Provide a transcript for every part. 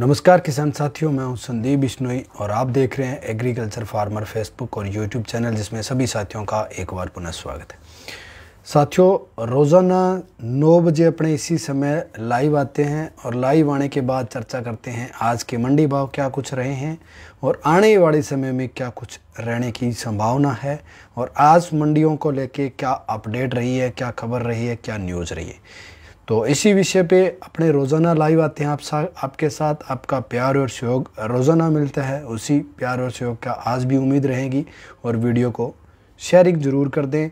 नमस्कार किसान साथियों मैं हूं संदीप बिश्नोई और आप देख रहे हैं एग्रीकल्चर फार्मर फेसबुक और यूट्यूब चैनल जिसमें सभी साथियों का एक बार पुनः स्वागत है साथियों रोज़ाना नौ बजे अपने इसी समय लाइव आते हैं और लाइव आने के बाद चर्चा करते हैं आज के मंडी भाव क्या कुछ रहे हैं और आने वाले समय में क्या कुछ रहने की संभावना है और आज मंडियों को लेके क्या अपडेट रही है क्या खबर रही है क्या न्यूज़ रही है तो इसी विषय पे अपने रोज़ाना लाइव आते हैं आप सा, आपके साथ आपका प्यार और सहयोग रोज़ाना मिलता है उसी प्यार और सहयोग का आज भी उम्मीद रहेगी और वीडियो को शेयरिंग ज़रूर कर दें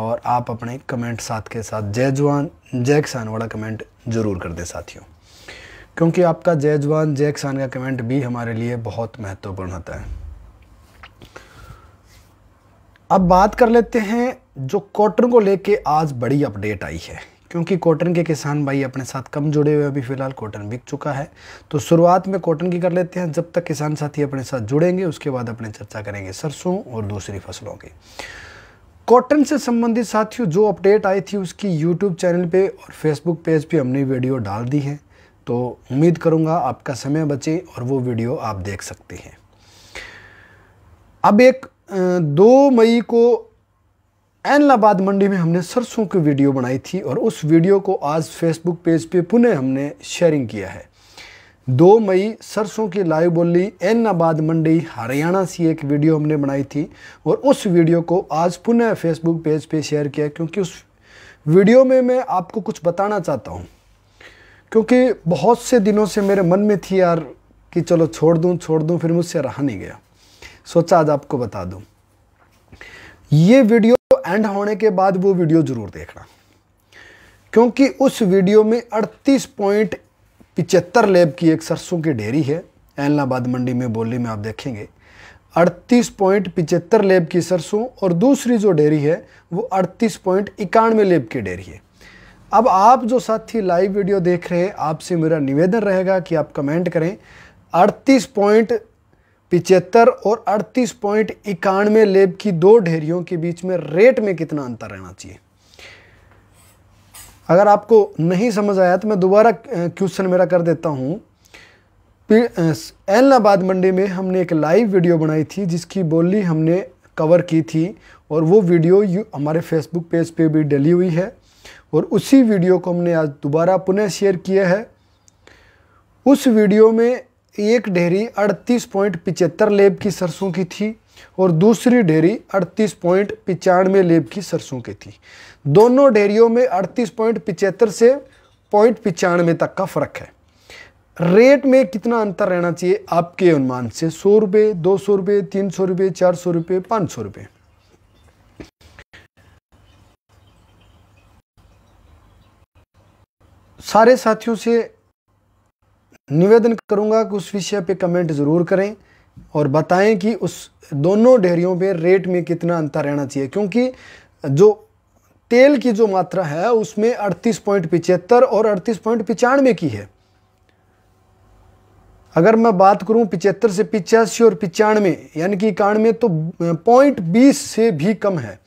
और आप अपने कमेंट साथ के साथ जय जवान जय किसान वाला कमेंट ज़रूर कर दें साथियों क्योंकि आपका जय जवान जय किसान का कमेंट भी हमारे लिए बहुत महत्वपूर्ण होता है अब बात कर लेते हैं जो क्वार्टर को लेके आज बड़ी अपडेट आई है क्योंकि कॉटन के किसान भाई अपने साथ कम जुड़े हुए अभी फ़िलहाल कॉटन बिक चुका है तो शुरुआत में कॉटन की कर लेते हैं जब तक किसान साथी अपने साथ जुड़ेंगे उसके बाद अपने चर्चा करेंगे सरसों और दूसरी फसलों की कॉटन से संबंधित साथियों जो अपडेट आई थी उसकी यूट्यूब चैनल पर और फेसबुक पेज पे हमने वीडियो डाल दी है तो उम्मीद करूँगा आपका समय बचे और वो वीडियो आप देख सकते हैं अब एक दो मई को एनलाबाद मंडी में हमने सरसों की वीडियो बनाई थी और उस वीडियो को आज फेसबुक पेज पे पुनः हमने शेयरिंग किया है दो मई सरसों की लाइव बोली एनलाबाद मंडी हरियाणा से एक वीडियो हमने बनाई थी और उस वीडियो को आज पुनः फेसबुक पेज पे शेयर किया क्योंकि उस वीडियो में मैं आपको कुछ बताना चाहता हूँ क्योंकि बहुत से दिनों से मेरे मन में थी यार कि चलो छोड़ दूँ छोड़ दूँ फिर मुझसे रहा नहीं गया सोचा आज आपको बता दूँ ये वीडियो एंड होने के बाद वो वीडियो ज़रूर देखना क्योंकि उस वीडियो में अड़तीस पॉइंट पिचहत्तर लेब की एक सरसों की डेयरी है एलनाबाद मंडी में बोली में आप देखेंगे अड़तीस पॉइंट पिचहत्तर लेब की सरसों और दूसरी जो डेयरी है वो अड़तीस पॉइंट इक्यानवे लेब की डेयरी है अब आप जो साथी लाइव वीडियो देख रहे हैं आपसे मेरा निवेदन रहेगा कि आप कमेंट करें अड़तीस पॉइंट पिचहत्तर और अड़तीस पॉइंट इक्यानवे लेब की दो ढेरियों के बीच में रेट में कितना अंतर रहना चाहिए अगर आपको नहीं समझ आया तो मैं दोबारा क्वेश्चन मेरा कर देता हूँ एलनाबाद मंडी में हमने एक लाइव वीडियो बनाई थी जिसकी बोली हमने कवर की थी और वो वीडियो हमारे फेसबुक पेज पे भी डली हुई है और उसी वीडियो को हमने आज दोबारा पुनः शेयर किया है उस वीडियो में एक ढेरी अड़तीस पॉइंट पिचहत्तर लेब की सरसों की थी और दूसरी ढेरी अड़तीस पॉइंट पिचानवे लेब की सरसों की थी दोनों ढेरियों में अड़तीस पॉइंट पिचहत्तर से पॉइंट पिचानवे तक का फ़र्क है रेट में कितना अंतर रहना चाहिए आपके अनुमान से सौ रुपये दो सौ रुपये तीन सौ रुपये चार सौ रुपये पाँच सौ रुपये सारे साथियों से निवेदन करूँगा कि उस विषय पे कमेंट ज़रूर करें और बताएं कि उस दोनों डेयरियों पे रेट में कितना अंतर रहना चाहिए क्योंकि जो तेल की जो मात्रा है उसमें अड़तीस पॉइंट पिचहत्तर और अड़तीस पॉइंट पचानवे की है अगर मैं बात करूं पिचहत्तर से पिचासी और पिचानवे यानी कि इक्यानवे तो पॉइंट बीस से भी कम है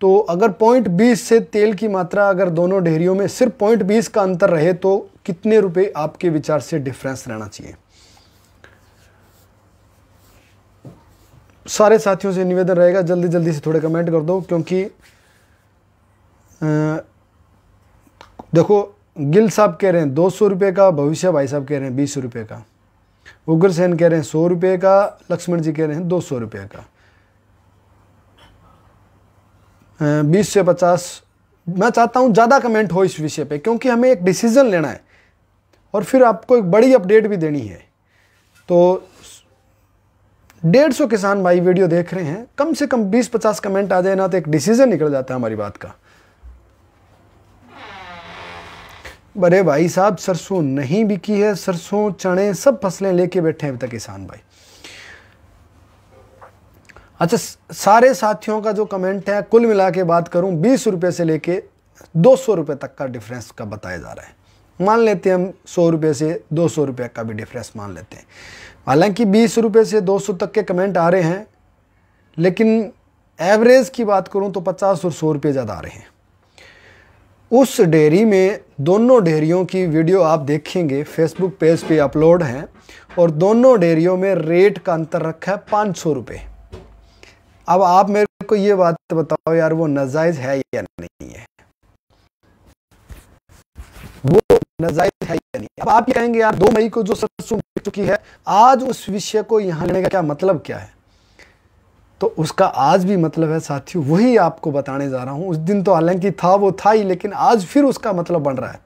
तो अगर पॉइंट बीस से तेल की मात्रा अगर दोनों डेहरियों में सिर्फ पॉइंट बीस का अंतर रहे तो कितने रुपए आपके विचार से डिफरेंस रहना चाहिए सारे साथियों से निवेदन रहेगा जल्दी जल्दी से थोड़े कमेंट कर दो क्योंकि आ, देखो गिल साहब कह रहे हैं दो सौ रुपये का भविष्य भाई साहब कह रहे हैं बीस रुपये का उग्र सेन कह रहे हैं सौ रुपये का लक्ष्मण जी कह रहे हैं दो सौ रुपये का बीस से पचास मैं चाहता हूँ ज़्यादा कमेंट हो इस विषय पे क्योंकि हमें एक डिसीजन लेना है और फिर आपको एक बड़ी अपडेट भी देनी है तो डेढ़ सौ किसान भाई वीडियो देख रहे हैं कम से कम बीस पचास कमेंट आ जाए ना तो एक डिसीजन निकल जाता है हमारी बात का बड़े भाई साहब सरसों नहीं बिकी है सरसों चने सब फसलें लेके बैठे हैं अभी तक किसान भाई अच्छा सारे साथियों का जो कमेंट है कुल मिला के बात करूं बीस रुपए से लेके दो सौ रुपये तक का डिफरेंस का बताया जा रहा है मान लेते हैं हम सौ रुपये से दो सौ रुपये का भी डिफरेंस मान लेते हैं हालांकि बीस रुपये से दो सौ तक के कमेंट आ रहे हैं लेकिन एवरेज की बात करूं तो पचास और सौ रुपये ज़्यादा आ रहे हैं उस डेयरी में दोनों डेयरियों की वीडियो आप देखेंगे फेसबुक पेज पे अपलोड हैं और दोनों डेयरियों में रेट का अंतर रखा है पाँच सौ रुपये अब आप मेरे को ये बात बताओ यार वो नजायज़ है या नहीं है वो नजायज है या नहीं अब आप ये कहेंगे यार दो मई को जो चुकी है आज उस विषय को यहाँ लेने का क्या मतलब क्या है तो उसका आज भी मतलब है साथियों वही आपको बताने जा रहा उस दिन तो हालांकि था वो था ही लेकिन आज फिर उसका मतलब बन रहा है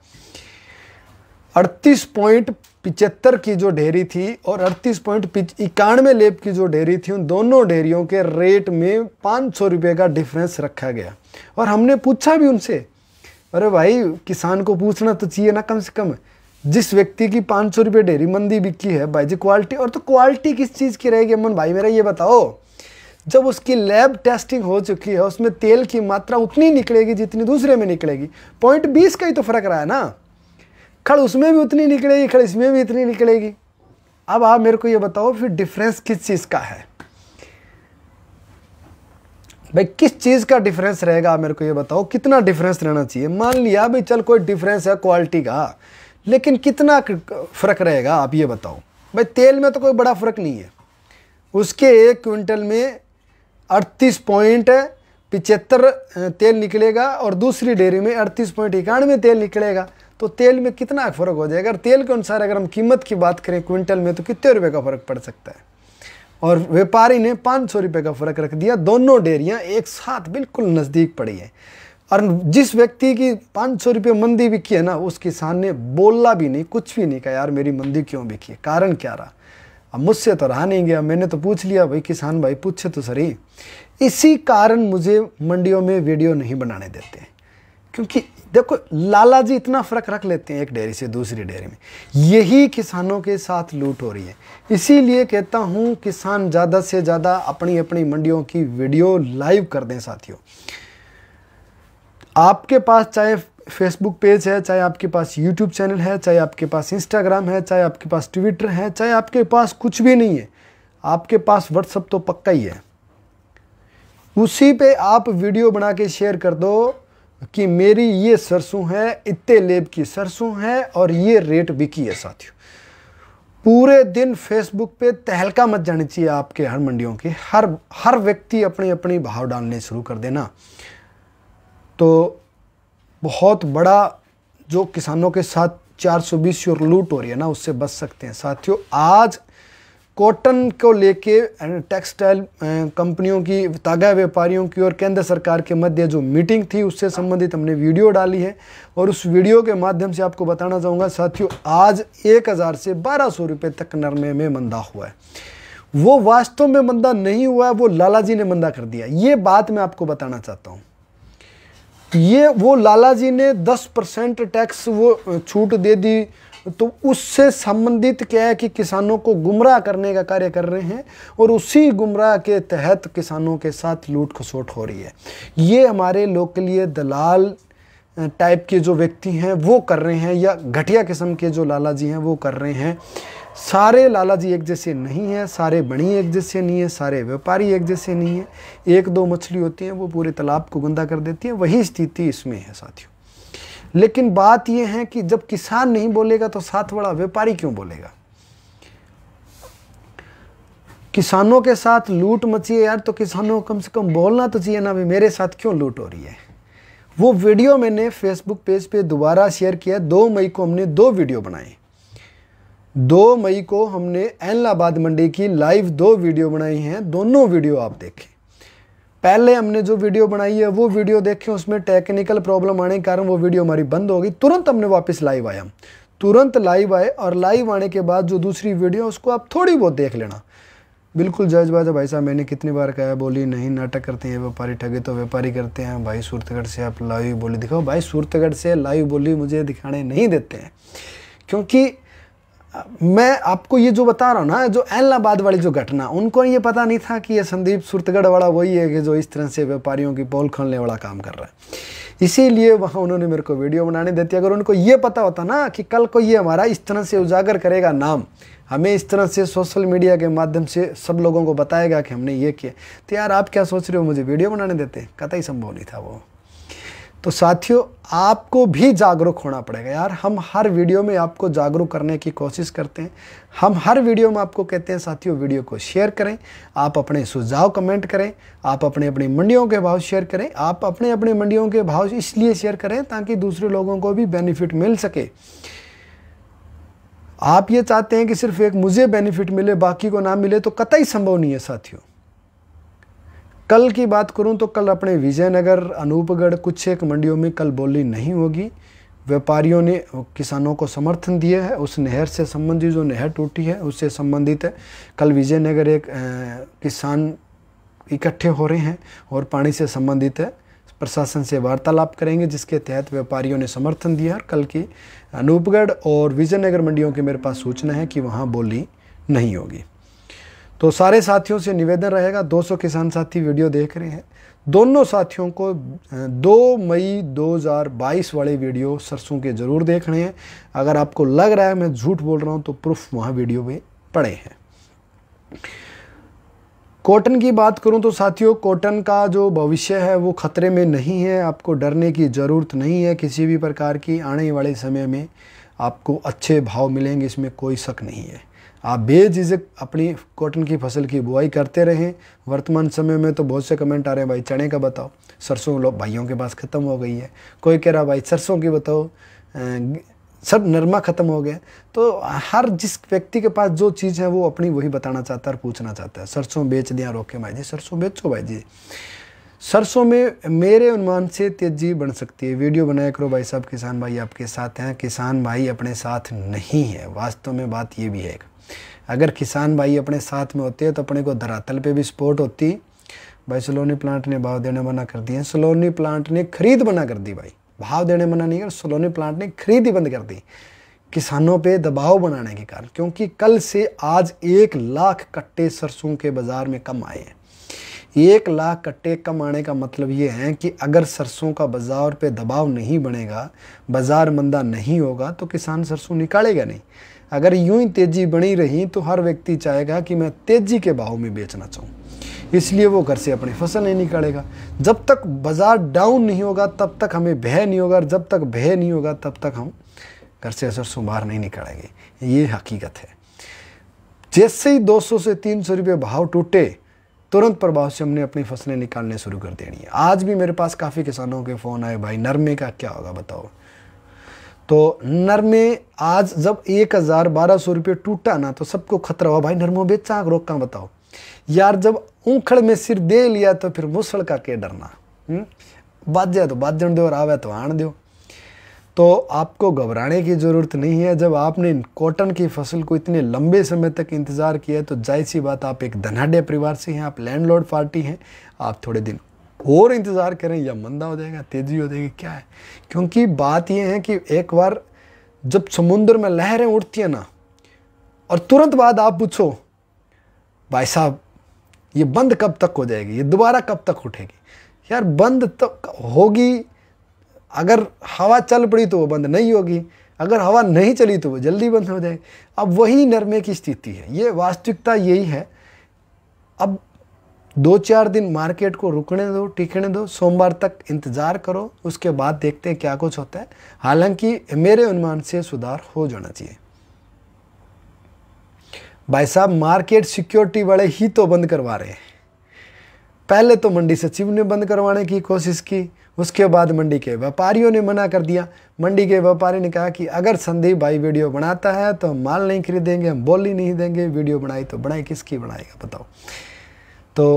अड़तीस पॉइंट पिचहत्तर की जो डेयरी थी और अड़तीस पॉइंट इक्यानवे लेप की जो डेयरी थी उन दोनों डेयरियों के रेट में पाँच सौ रुपये का डिफरेंस रखा गया और हमने पूछा भी उनसे अरे भाई किसान को पूछना तो चाहिए ना कम से कम जिस व्यक्ति की पाँच सौ रुपये डेयरी मंदी बिकी है भाई जी क्वालिटी और तो क्वालिटी किस चीज़ की रहेगी अमन भाई मेरा ये बताओ जब उसकी लैब टेस्टिंग हो चुकी है उसमें तेल की मात्रा उतनी निकलेगी जितनी दूसरे में निकलेगी पॉइंट बीस का ही तो फर्क रहा है ना खड़ उसमें भी उतनी निकलेगी खड़ इसमें भी इतनी निकलेगी अब आप मेरे को ये बताओ फिर डिफरेंस किस चीज़ का है भाई किस चीज़ का डिफरेंस रहेगा मेरे को ये बताओ कितना डिफरेंस रहना चाहिए मान लिया भाई चल कोई डिफरेंस है क्वालिटी का लेकिन कितना फ़र्क रहेगा आप ये बताओ भाई तेल में तो कोई बड़ा फ़र्क नहीं है उसके एक क्विंटल में अड़तीस पॉइंट पिचहत्तर तेल निकलेगा और दूसरी डेयरी में अड़तीस पॉइंट इक्यानवे तेल निकलेगा तो तेल में कितना फ़र्क हो जाएगा अगर तेल के अनुसार अगर हम कीमत की बात करें क्विंटल में तो कितने रुपये का फ़र्क पड़ सकता है और व्यापारी ने पाँच सौ रुपये का फ़र्क रख दिया दोनों डेयरियाँ एक साथ बिल्कुल नज़दीक पड़ी है और जिस व्यक्ति की पाँच सौ रुपये मंदी बिकी है ना उस किसान ने बोला भी नहीं कुछ भी नहीं कहा यार मेरी मंदी क्यों बिकी है कारण क्या रहा अब मुझसे तो रहा नहीं गया मैंने तो पूछ लिया भाई किसान भाई पूछे तो सर इसी कारण मुझे मंडियों में वीडियो नहीं बनाने देते क्योंकि देखो लाला जी इतना फ़र्क रख लेते हैं एक डेयरी से दूसरी डेयरी में यही किसानों के साथ लूट हो रही है इसीलिए कहता हूं किसान ज़्यादा से ज़्यादा अपनी अपनी मंडियों की वीडियो लाइव कर दें साथियों आपके पास चाहे फेसबुक पेज है चाहे आपके पास यूट्यूब चैनल है चाहे आपके पास इंस्टाग्राम है चाहे आपके पास ट्विटर है चाहे आपके पास कुछ भी नहीं है आपके पास व्हाट्सअप तो पक्का ही है उसी पे आप वीडियो बना के शेयर कर दो कि मेरी ये सरसों है इतने लेब की सरसों है और ये रेट बिकी है साथियों पूरे दिन फेसबुक पे तहलका मत जानी चाहिए आपके हर मंडियों की हर हर व्यक्ति अपनी अपनी भाव डालने शुरू कर देना तो बहुत बड़ा जो किसानों के साथ 420 सौ लूट हो रही है ना उससे बच सकते हैं साथियों आज कॉटन को लेके टेक्सटाइल कंपनियों eh, की तागा व्यापारियों की और केंद्र सरकार के मध्य जो मीटिंग थी उससे संबंधित हमने वीडियो डाली है और उस वीडियो के माध्यम से आपको बताना चाहूँगा साथियों आज एक हज़ार से बारह सौ रुपये तक नरमे में मंदा हुआ है वो वास्तव में मंदा नहीं हुआ है वो लाला जी ने मंदा कर दिया ये बात मैं आपको बताना चाहता हूँ ये वो लाला जी ने दस परसेंट टैक्स वो छूट दे दी तो उससे संबंधित क्या है कि किसानों को गुमराह करने का कार्य कर रहे हैं और उसी गुमराह के तहत किसानों के साथ लूट खसोट हो रही है ये हमारे लोग के लिए दलाल टाइप के जो व्यक्ति हैं वो कर रहे हैं या घटिया किस्म के जो लाला जी हैं वो कर रहे हैं सारे लाला जी एक जैसे नहीं हैं सारे बणी एक जैसे नहीं हैं सारे व्यापारी एक जैसे नहीं हैं एक दो मछली होती हैं वो पूरे तालाब को गंदा कर देती है वही स्थिति इसमें है साथियों लेकिन बात यह है कि जब किसान नहीं बोलेगा तो साथ बड़ा व्यापारी क्यों बोलेगा किसानों के साथ लूट मची है यार तो किसानों को कम से कम बोलना तो चाहिए ना भी मेरे साथ क्यों लूट हो रही है वो वीडियो मैंने फेसबुक पेज पे दोबारा शेयर किया दो मई को हमने दो वीडियो बनाए दो मई को हमने एलाहाबाद मंडी की लाइव दो वीडियो बनाई हैं दोनों वीडियो आप देखें पहले हमने जो वीडियो बनाई है वो वीडियो देखें उसमें टेक्निकल प्रॉब्लम आने के कारण वो वीडियो हमारी बंद होगी तुरंत हमने वापस लाइव आया तुरंत लाइव आए और लाइव आने के बाद जो दूसरी वीडियो उसको आप थोड़ी बहुत देख लेना बिल्कुल जायज़ बात है भाई साहब मैंने कितनी बार कहा बोली नहीं नाटक करते हैं व्यापारी ठगे तो व्यापारी करते हैं भाई सूरतगढ़ से आप लाइव बोली दिखाओ भाई सूरतगढ़ से लाइव बोली मुझे दिखाने नहीं देते हैं क्योंकि मैं आपको ये जो बता रहा हूँ ना जो एलाहाबाद वाली जो घटना उनको ये पता नहीं था कि ये संदीप सुरतगढ़ वाला वही है कि जो इस तरह से व्यापारियों की पोल खोलने वाला काम कर रहा है इसीलिए वहाँ उन्होंने मेरे को वीडियो बनाने देती अगर उनको ये पता होता ना कि कल को ये हमारा इस तरह से उजागर करेगा नाम हमें इस तरह से सोशल मीडिया के माध्यम से सब लोगों को बताएगा कि हमने ये किया तो यार आप क्या सोच रहे हो मुझे वीडियो बनाने देते कतई संभव नहीं था वो तो साथियों आपको भी जागरूक होना पड़ेगा यार हम हर वीडियो में आपको जागरूक करने की कोशिश करते हैं हम हर वीडियो में आपको कहते हैं साथियों वीडियो को शेयर करें आप अपने सुझाव कमेंट करें आप अपने अपनी मंडियों के भाव शेयर करें आप अपने अपने मंडियों के भाव इसलिए शेयर करें ताकि दूसरे लोगों को भी बेनिफिट मिल सके आप ये चाहते हैं कि सिर्फ एक मुझे बेनिफिट मिले बाकी को ना मिले तो कतई संभव नहीं है साथियों कल की बात करूं तो कल अपने विजयनगर अनूपगढ़ कुछ एक मंडियों में कल बोली नहीं होगी व्यापारियों ने किसानों को समर्थन दिया है उस नहर से संबंधित जो नहर टूटी है उससे संबंधित है कल विजयनगर एक किसान इकट्ठे हो रहे हैं और पानी से संबंधित है प्रशासन से वार्तालाप करेंगे जिसके तहत व्यापारियों ने समर्थन दिया और कल की अनूपगढ़ और विजयनगर मंडियों की मेरे पास सूचना है कि वहाँ बोली नहीं होगी तो सारे साथियों से निवेदन रहेगा 200 किसान साथी वीडियो देख रहे हैं दोनों साथियों को 2 मई 2022 वाले वीडियो सरसों के ज़रूर देख रहे हैं अगर आपको लग रहा है मैं झूठ बोल रहा हूँ तो प्रूफ वहाँ वीडियो में पड़े हैं कॉटन की बात करूं तो साथियों कॉटन का जो भविष्य है वो खतरे में नहीं है आपको डरने की ज़रूरत नहीं है किसी भी प्रकार की आने वाले समय में आपको अच्छे भाव मिलेंगे इसमें कोई शक नहीं है आप बेझिझक अपनी कॉटन की फसल की बुआई करते रहें वर्तमान समय में तो बहुत से कमेंट आ रहे हैं भाई चने का बताओ सरसों लोग भाइयों के पास ख़त्म हो गई है कोई कह रहा भाई सरसों की बताओ सब नरमा ख़त्म हो गया तो हर जिस व्यक्ति के पास जो चीज़ है वो अपनी वही बताना चाहता है और पूछना चाहता है सरसों बेच दिया रोके भाई जी सरसों बेचो भाई जी सरसों में मेरे अनुमान से तेजी बन सकती है वीडियो बनाया करो भाई साहब किसान भाई आपके साथ हैं किसान भाई अपने साथ नहीं है वास्तव में बात ये भी है अगर किसान भाई अपने साथ में होते हैं तो अपने को धरातल पे भी सपोर्ट होती भाई सलोनी प्लांट ने भाव देने मना कर दिए सलोनी प्लांट ने खरीद मना कर दी भाई भाव देने मना नहीं कर सलोनी प्लांट ने खरीद ही बंद कर दी किसानों पे दबाव बनाने के कारण क्योंकि कल से आज एक लाख कट्टे सरसों के बाज़ार में कम आए हैं एक लाख कट्टे कम आने का मतलब ये है कि अगर सरसों का बाज़ार पे दबाव नहीं बनेगा बाज़ार मंदा नहीं होगा तो किसान सरसों निकालेगा नहीं अगर यूं ही तेज़ी बनी रही तो हर व्यक्ति चाहेगा कि मैं तेज़ी के भाव में बेचना चाहूँ इसलिए वो घर से अपनी फसल नहीं निकालेगा जब तक बाज़ार डाउन नहीं होगा तब तक हमें भय नहीं होगा और जब तक भय नहीं होगा तब तक हम घर से असर सुमार नहीं निकालेंगे ये हकीकत है जैसे ही 200 से 300 रुपये भाव टूटे तुरंत प्रभाव से हमने अपनी फसलें निकालने शुरू कर देनी है आज भी मेरे पास काफ़ी किसानों के फ़ोन आए भाई नरमे का क्या होगा बताओ तो नर में आज जब एक हज़ार बारह सौ रुपये टूटा ना तो सबको खतरा हुआ भाई नरमो बेचा रोक कहाँ बताओ यार जब ऊखड़ में सिर दे लिया तो फिर मुसल का के डरना हम्म? जाए तो जन दो और आवे तो आण दो तो आपको घबराने की ज़रूरत नहीं है जब आपने कॉटन की फसल को इतने लंबे समय तक इंतज़ार किया है तो जाहिर सी बात आप एक धनाढ़ परिवार से हैं आप लैंडलॉर्ड पार्टी हैं आप थोड़े दिन और इंतज़ार करें या मंदा हो जाएगा तेज़ी हो जाएगी क्या है क्योंकि बात यह है कि एक बार जब समुंदर में लहरें उठती हैं ना और तुरंत बाद आप पूछो भाई साहब ये बंद कब तक हो जाएगी ये दोबारा कब तक उठेगी यार बंद तो होगी अगर हवा चल पड़ी तो वो बंद नहीं होगी अगर हवा नहीं चली तो वो जल्दी बंद हो जाएगी अब वही नरमे की स्थिति है ये वास्तविकता यही है अब दो चार दिन मार्केट को रुकने दो टिकने दो सोमवार तक इंतज़ार करो उसके बाद देखते हैं क्या कुछ होता है हालांकि मेरे अनुमान से सुधार हो जाना चाहिए भाई साहब मार्केट सिक्योरिटी वाले ही तो बंद करवा रहे हैं पहले तो मंडी सचिव ने बंद करवाने की कोशिश की उसके बाद मंडी के व्यापारियों ने मना कर दिया मंडी के व्यापारी ने कहा कि अगर संदीप भाई वीडियो बनाता है तो हम माल नहीं खरीदेंगे हम बोली नहीं देंगे वीडियो बनाई तो बनाई किसकी बनाएगा बताओ तो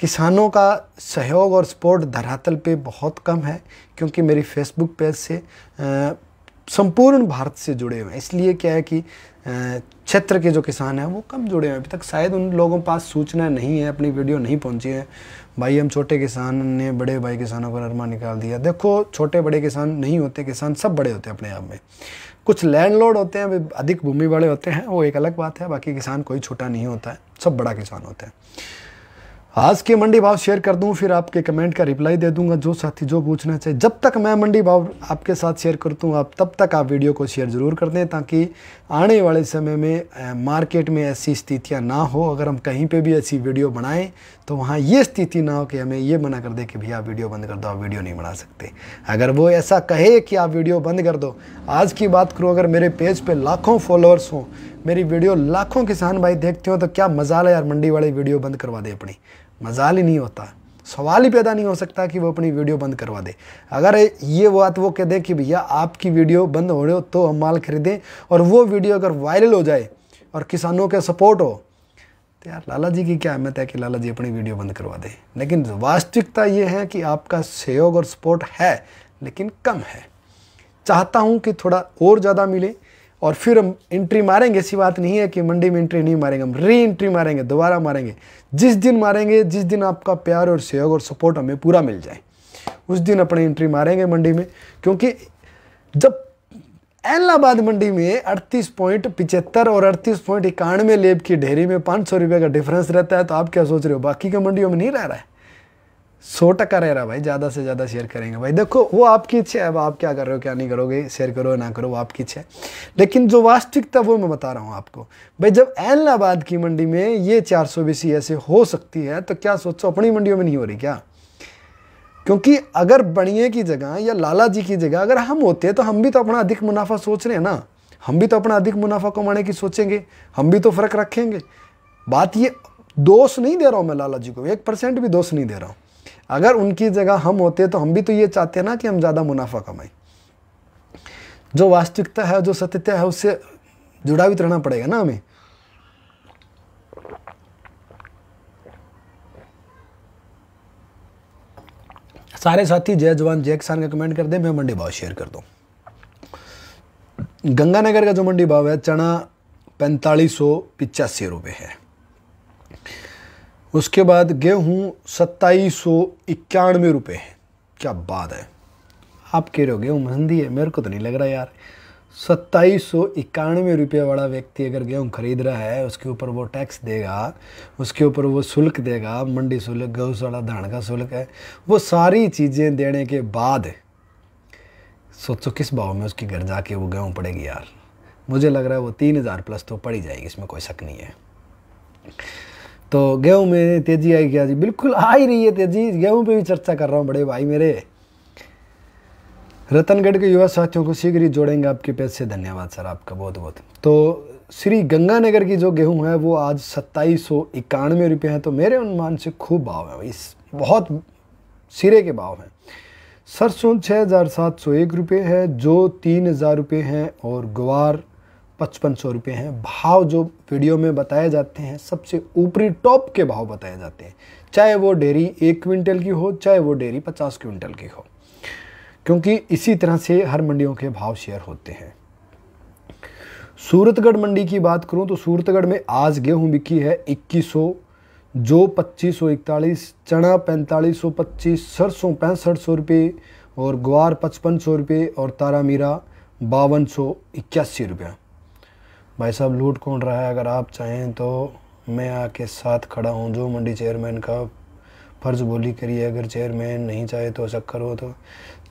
किसानों का सहयोग और सपोर्ट धरातल पे बहुत कम है क्योंकि मेरी फेसबुक पेज से संपूर्ण भारत से जुड़े हुए हैं इसलिए क्या है कि क्षेत्र के जो किसान हैं वो कम जुड़े हुए हैं अभी तक शायद उन लोगों के पास सूचना नहीं है अपनी वीडियो नहीं पहुंची है भाई हम छोटे किसान ने बड़े भाई किसानों का नरमा निकाल दिया देखो छोटे बड़े किसान नहीं होते किसान सब बड़े होते हैं अपने आप में कुछ लैंडलॉर्ड होते हैं अधिक भूमि वाले होते हैं वो एक अलग बात है बाकी किसान कोई छोटा नहीं होता है सब बड़ा किसान होता है आज के मंडी भाव शेयर कर दूं फिर आपके कमेंट का रिप्लाई दे दूंगा जो साथी जो पूछना चाहिए जब तक मैं मंडी भाव आपके साथ शेयर करता हूं आप तब तक आप वीडियो को शेयर ज़रूर कर दें ताकि आने वाले समय में मार्केट में ऐसी स्थितियाँ ना हो अगर हम कहीं पे भी ऐसी वीडियो बनाएं तो वहाँ ये स्थिति ना हो कि हमें ये मना कर दे कि भैया वीडियो बंद कर दो आप वीडियो नहीं बना सकते अगर वो ऐसा कहे कि आप वीडियो बंद कर दो आज की बात करूँ अगर मेरे पेज पे लाखों फॉलोअर्स हों मेरी वीडियो लाखों किसान भाई देखते हो तो क्या मजा ला यार मंडी वाले वीडियो बंद करवा दे अपनी मजाल ही नहीं होता सवाल ही पैदा नहीं हो सकता कि वो अपनी वीडियो बंद करवा दे अगर ये बात वो कह दे कि भैया आपकी वीडियो बंद हो रहे हो तो हम माल खरीदें और वो वीडियो अगर वायरल हो जाए और किसानों के सपोर्ट हो तो यार लाला जी की क्या अहमियत है कि लाला जी अपनी वीडियो बंद करवा दें लेकिन वास्तविकता ये है कि आपका सहयोग और सपोर्ट है लेकिन कम है चाहता हूँ कि थोड़ा और ज़्यादा मिले और फिर हम एंट्री मारेंगे ऐसी बात नहीं है कि मंडी में एंट्री नहीं मारेंगे हम री एंट्री मारेंगे दोबारा मारेंगे जिस दिन मारेंगे जिस दिन आपका प्यार और सहयोग और सपोर्ट हमें पूरा मिल जाए उस दिन अपने एंट्री मारेंगे मंडी में क्योंकि जब एलाहाबाद मंडी में अड़तीस पॉइंट पिचहत्तर और अड़तीस पॉइंट इक्यानवे लेब की ढेरी में पाँच सौ रुपये का डिफरेंस रहता है तो आप क्या सोच रहे हो बाकी के मंडियों में नहीं रह रहा है सौ टका रह रहा भाई ज़्यादा से ज़्यादा शेयर करेंगे भाई देखो वो आपकी इच्छा है अब आप क्या कर रहे हो क्या नहीं करोगे शेयर करो ना करो वो आपकी इच्छा है लेकिन जो वास्तविकता वो मैं बता रहा हूँ आपको भाई जब एलाहाबाद की मंडी में ये चार सौ बीसी ऐसे हो सकती है तो क्या सोचो अपनी मंडियों में नहीं हो रही क्या क्योंकि अगर बणिए की जगह या लाला जी की जगह अगर हम होते तो हम भी तो अपना अधिक मुनाफा सोच रहे हैं ना हम भी तो अपना अधिक मुनाफा कमाने की सोचेंगे हम भी तो फ़र्क रखेंगे बात ये दोष नहीं दे रहा हूँ मैं लाला जी को एक परसेंट भी दोष नहीं दे रहा हूँ अगर उनकी जगह हम होते तो हम भी तो ये चाहते हैं ना कि हम ज़्यादा मुनाफा कमाएं जो वास्तविकता है जो सत्यता है उससे जुड़ावित रहना पड़ेगा ना हमें सारे साथी जय जवान जय किसान का कमेंट कर दें मैं मंडी भाव शेयर कर दूँ गंगानगर का जो मंडी भाव है चना पैंतालीस सौ पिचासी रुपये है उसके बाद गेहूँ सत्ताईस सौ इक्यानवे रुपये है क्या बात है आप कह रहे हो गेहूँ महंगी है मेरे को तो नहीं लग रहा यार सत्ताईस सौ इक्यानवे रुपये वाला व्यक्ति अगर गेहूँ खरीद रहा है उसके ऊपर वो टैक्स देगा उसके ऊपर वो शुल्क देगा मंडी शुल्क गौशाला धान का शुल्क है वो सारी चीज़ें देने के बाद सोचो किस भाव में उसके घर जाके वो गेहूँ पड़ेगी यार मुझे लग रहा है वो तीन हज़ार प्लस तो पड़ ही जाएगी इसमें कोई शक नहीं है तो गेहूं में तेज़ी आई क्या जी बिल्कुल आ ही रही है तेज़ी गेहूं पे भी चर्चा कर रहा हूँ बड़े भाई मेरे रतनगढ़ के युवा साथियों को शीघ्र ही जोड़ेंगे आपके पैसे से धन्यवाद सर आपका बहुत बहुत तो श्री गंगानगर की जो गेहूं है वो आज सत्ताईस सौ इक्यानवे रुपये हैं तो मेरे अनुमान से खूब भाव है इस बहुत सिरे के भाव हैं सरसों छः हज़ार सात सौ एक रुपये है जो तीन हज़ार रुपये हैं और ग्वार पचपन सौ रुपये हैं भाव जो वीडियो में बताए जाते हैं सबसे ऊपरी टॉप के भाव बताए जाते हैं चाहे वो डेयरी एक क्विंटल की हो चाहे वो डेयरी पचास क्विंटल की हो क्योंकि इसी तरह से हर मंडियों के भाव शेयर होते हैं सूरतगढ़ मंडी की बात करूं तो सूरतगढ़ में आज गेहूं बिकी है इक्कीस सौ जो पच्चीस सौ इकतालीस चना पैंतालीस सौ पच्चीस सरसों पैंसठ सौ रुपये और ग्वार पचपन सौ रुपये और तारा मीरा बावन सौ इक्यासी रुपया भाई साहब लूट कौन रहा है अगर आप चाहें तो मैं आके साथ खड़ा हूँ जो मंडी चेयरमैन का फर्ज बोली करिए अगर चेयरमैन नहीं चाहे तो चक्कर हो तो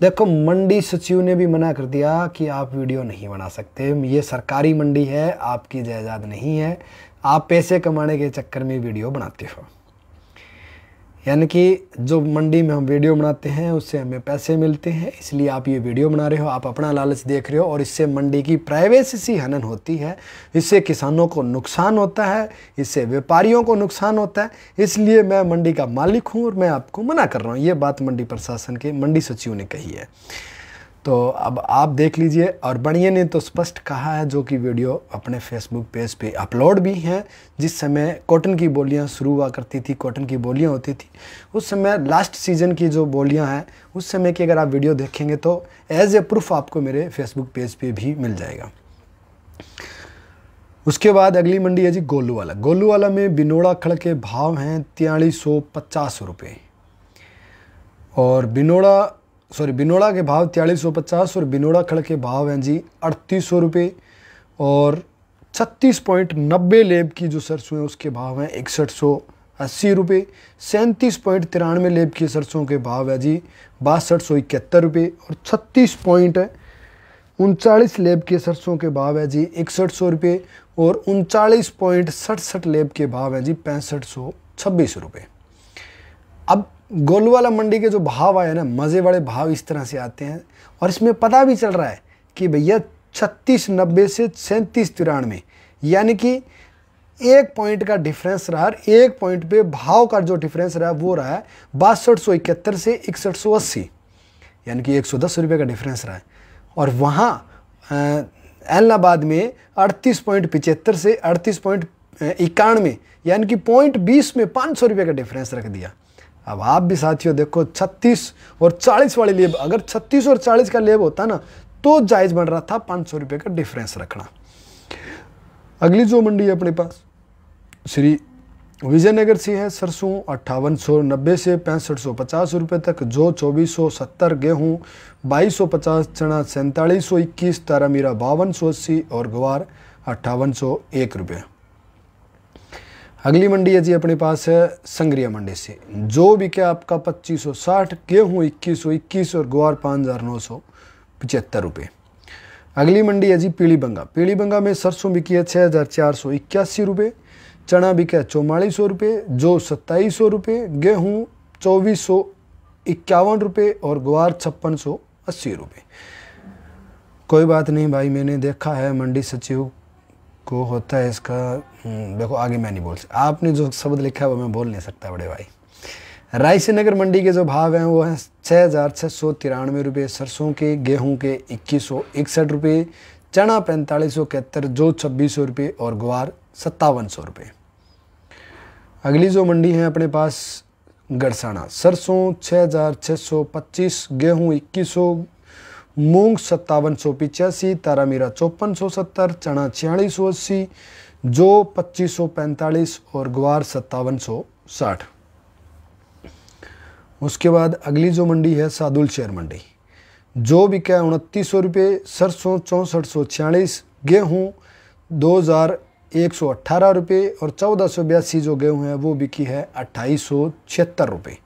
देखो मंडी सचिव ने भी मना कर दिया कि आप वीडियो नहीं बना सकते ये सरकारी मंडी है आपकी जायदाद नहीं है आप पैसे कमाने के चक्कर में वीडियो बनाते हो यानी कि जो मंडी में हम वीडियो बनाते हैं उससे हमें पैसे मिलते हैं इसलिए आप ये वीडियो बना रहे हो आप अपना लालच देख रहे हो और इससे मंडी की प्राइवेसी सी हनन होती है इससे किसानों को नुकसान होता है इससे व्यापारियों को नुकसान होता है इसलिए मैं मंडी का मालिक हूँ और मैं आपको मना कर रहा हूँ ये बात मंडी प्रशासन के मंडी सचिव ने कही है तो अब आप देख लीजिए और बढ़िया ने तो स्पष्ट कहा है जो कि वीडियो अपने फेसबुक पेज पे अपलोड भी हैं जिस समय कॉटन की बोलियां शुरू हुआ करती थी कॉटन की बोलियां होती थी उस समय लास्ट सीजन की जो बोलियां हैं उस समय की अगर आप वीडियो देखेंगे तो एज ए प्रूफ आपको मेरे फेसबुक पेज पे भी मिल जाएगा उसके बाद अगली मंडी है जी गोलू वाला गोलू वाला में बिनोड़ा खड़ के भाव हैं तियालीस सौ पचास रुपये और बिनोड़ा सॉरी बिनोड़ा के भाव त्यालीस सौ पचास और बिनोड़ा खड़ के भाव हैं जी अड़तीस सौ रुपये और छत्तीस पॉइंट नब्बे लेब की जो सरसों हैं उसके भाव हैं इकसठ सौ अस्सी रुपये सैंतीस पॉइंट तिरानवे लेब की सरसों के भाव है जी बासठ सौ इकहत्तर रुपये और छत्तीस पॉइंट उनचालीस लेब के सरसों के भाव है जी इकसठ सौ रुपये और उनचालीस पॉइंट सड़सठ लेब के भाव हैं जी पैंसठ सौ छब्बीस रुपये अब गोलवाला मंडी के जो भाव आए ना मज़े वाले भाव इस तरह से आते हैं और इसमें पता भी चल रहा है कि भैया छत्तीस नब्बे से सैंतीस तिरानवे यानी कि एक पॉइंट का डिफरेंस रहा एक पॉइंट पे भाव का जो डिफरेंस रहा वो रहा है बासठ सौ इकहत्तर से इकसठ सौ अस्सी यानी कि एक सौ दस रुपये का डिफरेंस रहा है और वहाँ एलाहाबाद में अड़तीस पॉइंट पिचहत्तर से अड़तीस पॉइंट इक्यानवे यानी कि पॉइंट बीस में पाँच सौ रुपये का डिफरेंस रख दिया अब आप भी साथियों देखो 36 और 40 वाले लेब अगर 36 और 40 का लेब होता ना तो जायज़ बन रहा था पाँच सौ रुपये का डिफरेंस रखना अगली जो मंडी है अपने पास श्री विजयनगर से है सरसों अट्ठावन सौ नब्बे से पैंसठ सौ पचास रुपये तक जो चौबीस सौ सत्तर गेहूँ बाईस सौ पचास चना सैंतालीस सौ इक्कीस तारा मीरा बावन सौ अस्सी और ग्वार अट्ठावन सौ एक रुपये अगली मंडी है जी अपने पास है संग्रिया मंडी से जो भी क्या आपका पच्चीस सौ साठ गेहूँ इक्कीस सौ इक्कीस और ग्वार पाँच हज़ार नौ सौ पचहत्तर रुपये अगली मंडी है जी पीली बंगा पीली बंगा में सरसों बिकी है छः हज़ार चार सौ इक्यासी रुपये चना बिके चौवालीस सौ रुपये जो सत्ताईस सौ रुपये गेहूँ चौबीस सौ इक्यावन रुपये और ग्वार छप्पन सौ अस्सी रुपये कोई बात नहीं भाई मैंने देखा है मंडी सचिव को होता है इसका हम्म, देखो आगे मैं नहीं बोल सकता आपने जो शब्द लिखा है वो मैं बोल नहीं सकता बड़े भाई रायसी नगर मंडी के जो भाव हैं वो हैं छः हज़ार छः सौ तिरानवे रुपये सरसों के गेहूं के इक्कीस सौ इकसठ रुपये चना पैंतालीस सौ इकहत्तर जो छब्बीस सौ रुपये और ग्वार सत्तावन सौ रुपये अगली जो मंडी है अपने पास गड़साना सरसों छः हज़ार छः सौ पच्चीस गेहूँ इक्कीस सौ मूंग सत्तावन सौ पिचासी तारा मीरा चौपन सौ सत्तर चना छियालीस सौ अस्सी जो पच्चीस सौ पैंतालीस और ग्वार सत्तावन सौ साठ उसके बाद अगली जो मंडी है सादुल शेयर मंडी जो बिका है उनतीस सौ रुपये सरसों चौंसठ सौ छियालीस गेहूँ दो हज़ार एक सौ अट्ठारह रुपये और चौदह सौ बयासी जो गेहूँ है वो बिकी है अट्ठाईस सौ छिहत्तर रुपये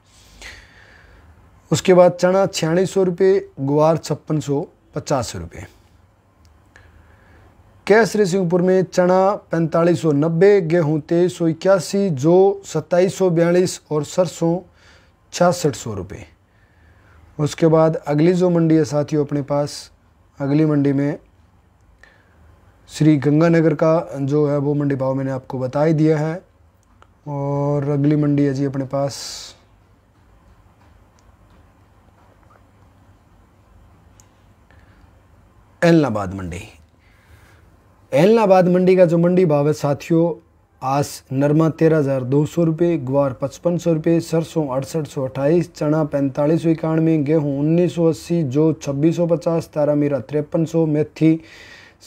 उसके बाद चना छियालीस सौ रुपये गुआर छप्पन सौ पचास रुपये कैश सिंहपुर में चना पैंतालीस सौ नब्बे गेहूँ तेईस सौ इक्यासी जो सत्ताईस सौ बयालीस और सरसों छियासठ सौ रुपये उसके बाद अगली जो मंडी है साथियों अपने पास अगली मंडी में श्री गंगानगर का जो है वो मंडी भाव मैंने आपको बता ही दिया है और अगली मंडी है जी अपने पास एलनाबाद मंडी एलनाबाद मंडी का जो मंडी भाव है साथियों आस नरमा तेरह हज़ार दो सौ रुपये ग्वार पचपन सौ रुपये सरसों अड़सठ सौ अट्ठाईस चना पैंतालीस सौ इक्यानवे गेहूँ उन्नीस सौ अस्सी जो छब्बीस सौ पचास तारा मीरा तिरपन सौ मेथी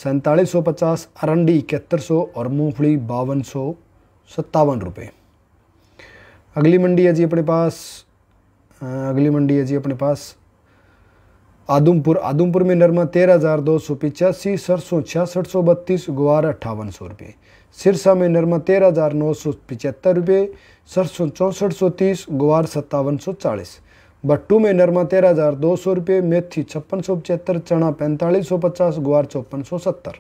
सैंतालीस सौ पचास अरंडी इकहत्तर सौ और मूंगफली बावन सौ सत्तावन रुपये अगली मंडी है जी अपने पास अगली मंडी है जी अपने पास आदमपुर आदमपुर में नरमा तेरह हज़ार दो सौ पिचासी सरसों छियासठ सौ बत्तीस ग्वार अट्ठावन सौ रुपये सिरसा में नरमा तेरह हज़ार नौ सौ पिचहत्तर रुपये सरसों चौंसठ सौ तीस ग्वार सत्तावन सौ चालीस भट्टू में नरमा तेरह हज़ार दो सौ रुपये मेथी छप्पन सौ पचहत्तर चना पैंतालीस सौ पचास ग्वार चौपन सौ सत्तर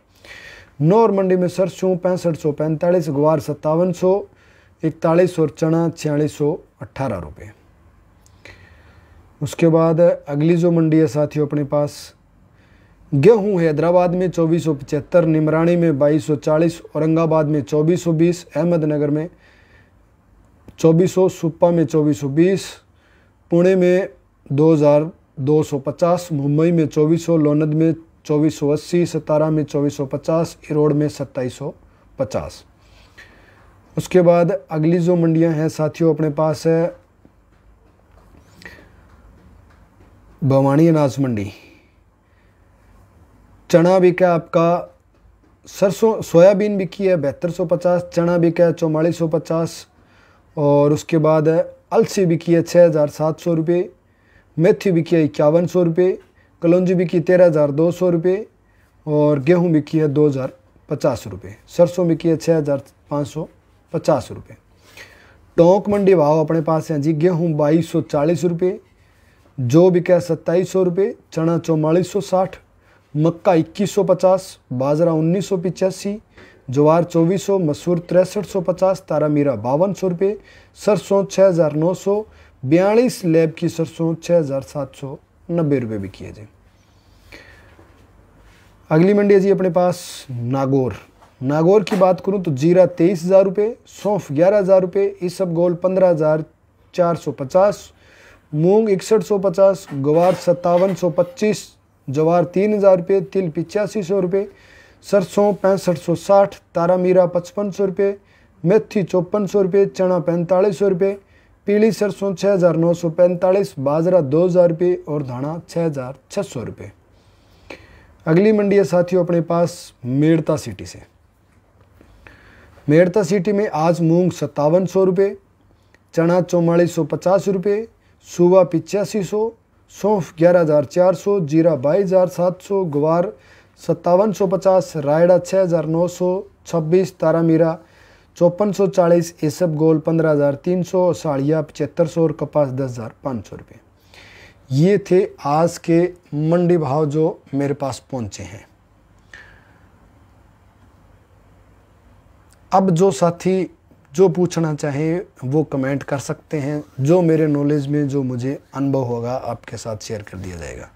नौर मंडी में सरसों पैंसठ सौ पैंतालीस ग्वार सत्तावन सौ इकतालीस और चना छियालीस सौ अट्ठारह रुपये उसके बाद अगली जो मंडी है साथियों अपने पास गेहूँ हैदराबाद में चौबीस सौ पचहत्तर निमरानी में बाईस सौ चालीस औरंगाबाद में चौबीस सौ बीस अहमदनगर में चौबीस सौ सुप्पा में चौबीस सौ बीस पुणे में दो हज़ार दो सौ पचास मुंबई में चौबीस सौ लोनद में चौबीस सौ अस्सी सतारा में चौबीस सौ पचास इरोड में सत्ताईस सौ पचास उसके बाद अगली जो मंडियाँ हैं साथियों अपने पास है भवानी अनाज मंडी चना बिका आपका सरसों सोयाबीन बिकी है बहत्तर सौ पचास चना बिका है चौवालीस सौ पचास और उसके बाद है अलसी बिकी है छः हज़ार सात सौ रुपये मेथी बिकी है इक्यावन सौ रुपये कलौजी बिकी तेरह हज़ार दो सौ रुपये और गेहूँ बिकी है दो हज़ार पचास रुपये सरसों बिकी है छः हज़ार पाँच सौ पचास रुपये टोंक मंडी भाव अपने पास हैं जी गेहूँ बाईस सौ चालीस रुपये जो बिका सत्ताईस सौ रुपये चना चौवालीस सौ साठ मक्का इक्कीस सौ पचास बाजरा उन्नीस सौ पिचासी ज्वार चौबीस सौ मसूर तिरसठ सौ पचास तारा मीरा बावन सौ रुपये सरसों छः हज़ार नौ सौ बयालीस लेब की सरसों छः हज़ार सात सौ नब्बे रुपये भी किए जी अगली मंडी है जी अपने पास नागौर नागौर की बात करूँ तो जीरा तेईस हज़ार रुपये सौंफ ग्यारह हज़ार रुपये गोल पंद्रह हज़ार चार सौ पचास मूंग इकसठ सौ पचास ग्वार सत्तावन सौ पच्चीस जवार तीन हज़ार रुपये तिल पिचासी सौ रुपये सरसों पैंसठ सौ साठ तारा मीरा पचपन सौ रुपये मेथी चौपन सौ रुपये चना पैंतालीस सौ रुपये पीली सरसों छः हज़ार नौ सौ पैंतालीस बाजरा दो हज़ार रुपये और धाना छः हज़ार छः सौ रुपये अगली मंडी है साथियों अपने पास मेड़ता सिटी से मेड़ता सिटी में आज मूंग सत्तावन सौ रुपये चना चौवालीस सौ पचास रुपये सूबा पिचासी सौ सौंफ ग्यारह हज़ार चार सौ जीरा बाईस हज़ार सात सौ ग्वार सत्तावन सौ पचास रायडा छः हज़ार नौ सौ छब्बीस तारामीरा चौपन सौ चालीस एसब गोल पंद्रह हज़ार तीन सौ साड़िया पचहत्तर सौ और कपास दस हज़ार पाँच सौ रुपये ये थे आज के मंडी भाव जो मेरे पास पहुँचे हैं अब जो साथी जो पूछना चाहे वो कमेंट कर सकते हैं जो मेरे नॉलेज में जो मुझे अनुभव होगा आपके साथ शेयर कर दिया जाएगा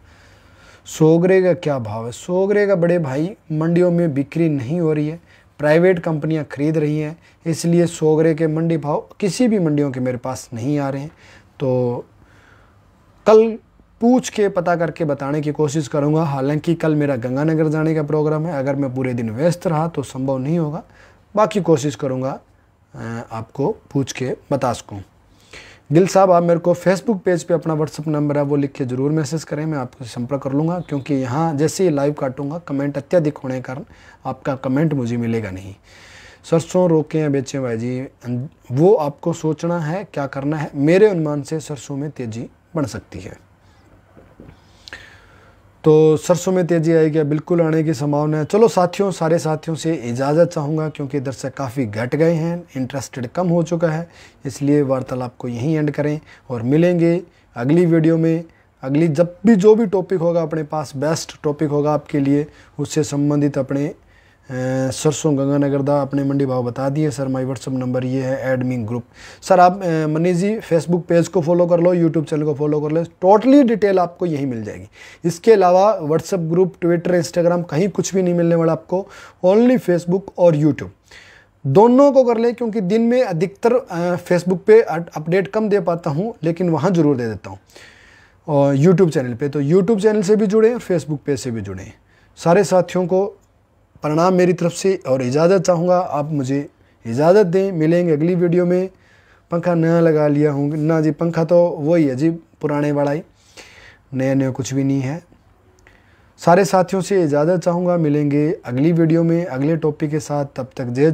सोगरे का क्या भाव है सोगरे का बड़े भाई मंडियों में बिक्री नहीं हो रही है प्राइवेट कंपनियां खरीद रही हैं इसलिए सोगरे के मंडी भाव किसी भी मंडियों के मेरे पास नहीं आ रहे हैं तो कल पूछ के पता करके बताने की कोशिश करूंगा हालांकि कल मेरा गंगानगर जाने का प्रोग्राम है अगर मैं पूरे दिन व्यस्त रहा तो संभव नहीं होगा बाकी कोशिश करूंगा आपको पूछ के बता सकूँ गिल साहब आप मेरे को फेसबुक पेज पे अपना व्हाट्सअप नंबर है वो लिख के ज़रूर मैसेज करें मैं आपको संपर्क कर लूँगा क्योंकि यहाँ जैसे ही लाइव काटूँगा कमेंट अत्यधिक होने के कारण आपका कमेंट मुझे मिलेगा नहीं सरसों रोके या बेचें भाई जी वो आपको सोचना है क्या करना है मेरे अनुमान से सरसों में तेज़ी बढ़ सकती है तो सरसों में तेज़ी आएगी बिल्कुल आने की संभावना है चलो साथियों सारे साथियों से इजाज़त चाहूँगा क्योंकि दर्शक काफ़ी घट गए हैं इंटरेस्टेड कम हो चुका है इसलिए वार्तालाप को यहीं एंड करें और मिलेंगे अगली वीडियो में अगली जब भी जो भी टॉपिक होगा अपने पास बेस्ट टॉपिक होगा आपके लिए उससे संबंधित अपने सरसों गंगानगर दा अपने मंडी भाव बता दिए सर माय व्हाट्सअप नंबर ये है एडमिन ग्रुप सर आप मनीष जी फेसबुक पेज को फॉलो कर लो यूट्यूब चैनल को फॉलो कर लो टोटली डिटेल आपको यहीं मिल जाएगी इसके अलावा व्हाट्सअप ग्रुप ट्विटर इंस्टाग्राम कहीं कुछ भी नहीं मिलने वाला आपको ओनली फेसबुक और यूट्यूब दोनों को कर लें क्योंकि दिन में अधिकतर फेसबुक पे अपडेट कम दे पाता हूँ लेकिन वहाँ ज़रूर दे देता हूँ और यूट्यूब चैनल पे तो यूट्यूब चैनल से भी जुड़े और फेसबुक पेज से भी जुड़े सारे साथियों को प्रणाम मेरी तरफ से और इजाज़त चाहूँगा आप मुझे इजाज़त दें मिलेंगे अगली वीडियो में पंखा नया लगा लिया हूँ ना जी पंखा तो वही है जी पुराने वाला ही नया नया कुछ भी नहीं है सारे साथियों से इजाज़त चाहूँगा मिलेंगे अगली वीडियो में अगले टॉपिक के साथ तब तक जय